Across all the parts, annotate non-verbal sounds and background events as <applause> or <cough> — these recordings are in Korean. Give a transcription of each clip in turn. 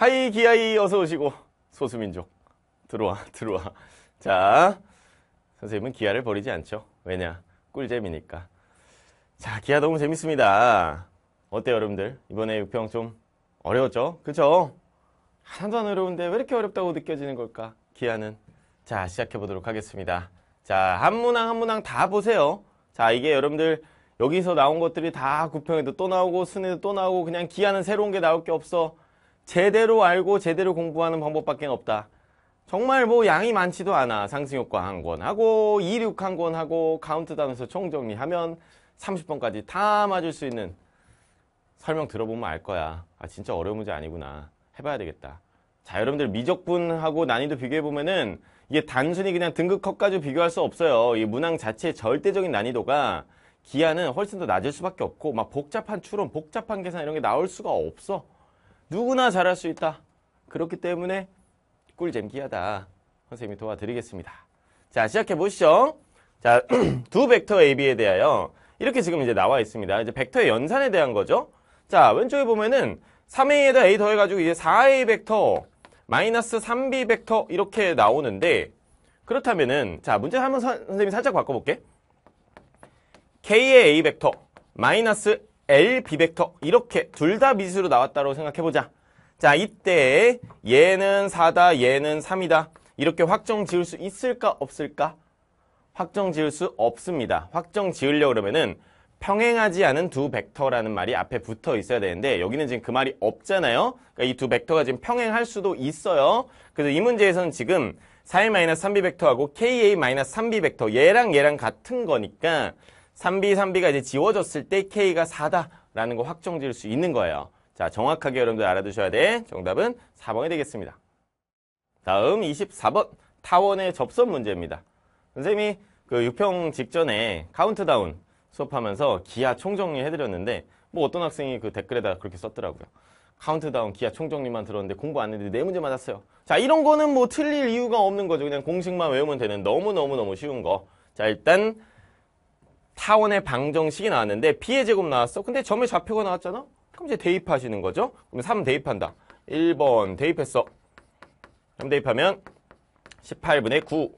하이 기아이 어서 오시고 소수민족 들어와 <laughs> 들어와 자 선생님은 기아를 버리지 않죠 왜냐 꿀잼이니까 자 기아 너무 재밌습니다 어때 여러분들 이번에 6평 좀 어려웠죠 그쵸 하나도 안 어려운데 왜 이렇게 어렵다고 느껴지는 걸까 기아는 자 시작해 보도록 하겠습니다 자한 문항 한 문항 다 보세요 자 이게 여러분들 여기서 나온 것들이 다 구평에도 또 나오고 순에도 또 나오고 그냥 기아는 새로운 게 나올 게 없어 제대로 알고 제대로 공부하는 방법밖에 없다. 정말 뭐 양이 많지도 않아. 상승효과 한 권하고 이륙 한 권하고 카운트다운에서 총정리하면 30번까지 다 맞을 수 있는 설명 들어보면 알 거야. 아 진짜 어려운 문제 아니구나. 해봐야 되겠다. 자 여러분들 미적분하고 난이도 비교해보면은 이게 단순히 그냥 등급컷 까지 비교할 수 없어요. 이 문항 자체의 절대적인 난이도가 기한은 훨씬 더 낮을 수밖에 없고 막 복잡한 추론, 복잡한 계산 이런 게 나올 수가 없어. 누구나 잘할 수 있다. 그렇기 때문에 꿀잼 기하다. 선생님이 도와드리겠습니다. 자, 시작해 보시죠. 자, <clears throat> 두 벡터 AB에 대하여 이렇게 지금 이제 나와 있습니다. 이제 벡터의 연산에 대한 거죠. 자, 왼쪽에 보면은 3A에다 A 더해가지고 이제 4A 벡터 마이너스 3B 벡터 이렇게 나오는데 그렇다면은 자, 문제 한번 선생님이 살짝 바꿔볼게. K의 A 벡터 마이너스 L 비벡터 이렇게 둘 다 미수로 나왔다고 생각해보자. 자 이때 얘는 4다 얘는 3이다 이렇게 확정 지을 수 있을까 없을까? 확정 지을 수 없습니다. 확정 지으려고 그러면은 평행하지 않은 두 벡터라는 말이 앞에 붙어 있어야 되는데 여기는 지금 그 말이 없잖아요. 그러니까 이두 벡터가 지금 평행할 수도 있어요. 그래서 이 문제에서는 지금 4A-3B 벡터하고 KA-3B 벡터 얘랑 얘랑 같은 거니까 3B, 3B가 이제 지워졌을 때 K가 4다라는 거 확정 지을 수 있는 거예요. 자, 정확하게 여러분들 알아두셔야 돼. 정답은 4번이 되겠습니다. 다음 24번 타원의 접선 문제입니다. 선생님이 그 6평 직전에 카운트다운 수업하면서 기아 총정리 해드렸는데 뭐 어떤 학생이 그 댓글에다 그렇게 썼더라고요. 카운트다운 기아 총정리만 들었는데 공부 안 했는데 네 문제 맞았어요. 자 이런 거는 뭐 틀릴 이유가 없는 거죠. 그냥 공식만 외우면 되는 너무너무너무 쉬운 거. 자 일단 타원의 방정식이 나왔는데 B의 제곱 나왔어. 근데 점의 좌표가 나왔잖아. 그럼 이제 대입하시는 거죠. 그럼 3 대입한다. 1번 대입했어. 3 대입하면 18분의 9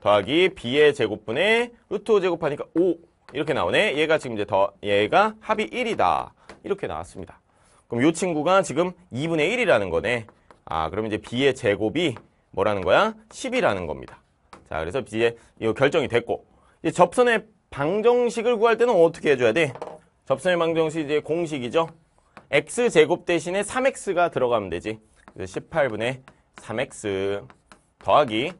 더하기 B의 제곱분의 루트 5 제곱하니까 5 이렇게 나오네. 얘가 지금 이제 더 얘가 합이 1이다. 이렇게 나왔습니다. 그럼 이 친구가 지금 2분의 1이라는 거네. 아, 그러면 이제 B의 제곱이 뭐라는 거야? 10이라는 겁니다. 자, 그래서 B의 이거 결정이 됐고 이제 접선의 방정식을 구할 때는 어떻게 해줘야 돼? 접선의 방정식 이제 공식이죠. x제곱 대신에 3x가 들어가면 되지. 그래서 18분의 3x 더하기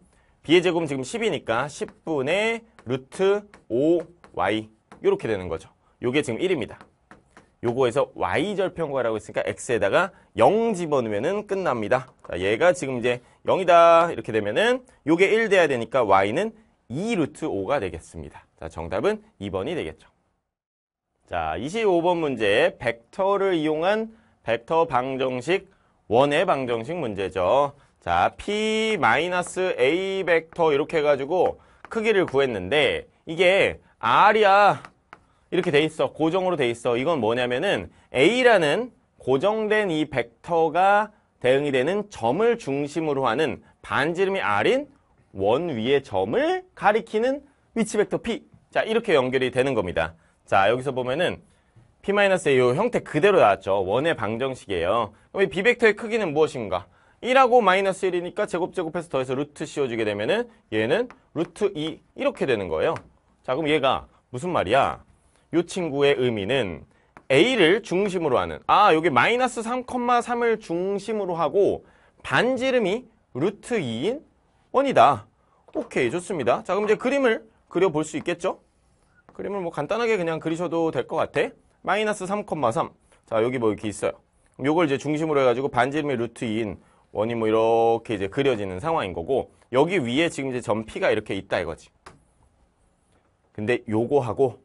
b의 제곱은 지금 10이니까 10분의 루트 5y 이렇게 되는 거죠. 요게 지금 1입니다. 요거에서 y 절편구하라고 했으니까 x에다가 0 집어넣으면 끝납니다. 얘가 지금 이제 0이다 이렇게 되면은 요게 1 돼야 되니까 y는 2 루트 5가 되겠습니다. 자, 정답은 2번이 되겠죠. 자, 25번 문제 벡터를 이용한 벡터 방정식 원의 방정식 문제죠. 자, p-a 벡터 이렇게 해가지고 크기를 구했는데 이게 r이야 이렇게 돼 있어. 고정으로 돼 있어. 이건 뭐냐면은 a라는 고정된 이 벡터가 대응이 되는 점을 중심으로 하는 반지름이 r인 원 위의 점을 가리키는 위치 벡터 P. 자, 이렇게 연결이 되는 겁니다. 자, 여기서 보면은 P-A 요 형태 그대로 나왔죠. 원의 방정식이에요. 그럼 이 B벡터의 크기는 무엇인가? 1하고 마이너스 1이니까 제곱 제곱해서 더해서 루트 씌워주게 되면은 얘는 루트 2 이렇게 되는 거예요. 자, 그럼 얘가 무슨 말이야? 요 친구의 의미는 A를 중심으로 하는 아, 여기 마이너스 3,3을 중심으로 하고 반지름이 루트 2인 원이다. 오케이, 좋습니다. 자, 그럼 이제 그림을 그려볼 수 있겠죠? 그림을 뭐 간단하게 그냥 그리셔도 될 것 같아. 마이너스 3,3. 자, 여기 뭐 이렇게 있어요. 그 요걸 이제 중심으로 해가지고 반지름의 루트 인 원이 뭐 이렇게 이제 그려지는 상황인 거고, 여기 위에 지금 이제 점 P가 이렇게 있다 이거지. 근데 요거하고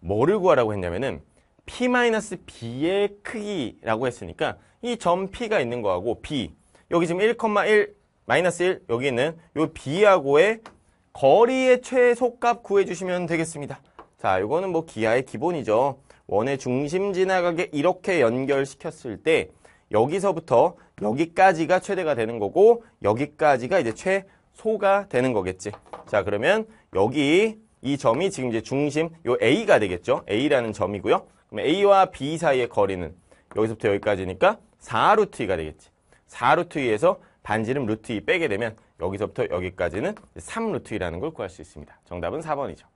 뭐를 구하라고 했냐면은 P-B의 크기라고 했으니까 이 점 P가 있는 거하고 B 여기 지금 1,1 마이너스 1 여기 있는 이 B하고의 거리의 최소값 구해주시면 되겠습니다. 자, 이거는 뭐 기하의 기본이죠. 원의 중심 지나가게 이렇게 연결시켰을 때 여기서부터 여기까지가 최대가 되는 거고 여기까지가 이제 최소가 되는 거겠지. 자, 그러면 여기 이 점이 지금 이제 중심 요 A가 되겠죠. A라는 점이고요. 그럼 A와 B 사이의 거리는 여기서부터 여기까지니까 4루트 2가 되겠지. 4루트 2에서 반지름 루트 2 빼게 되면 여기서부터 여기까지는 3루트 2라는 걸 구할 수 있습니다. 정답은 4번이죠.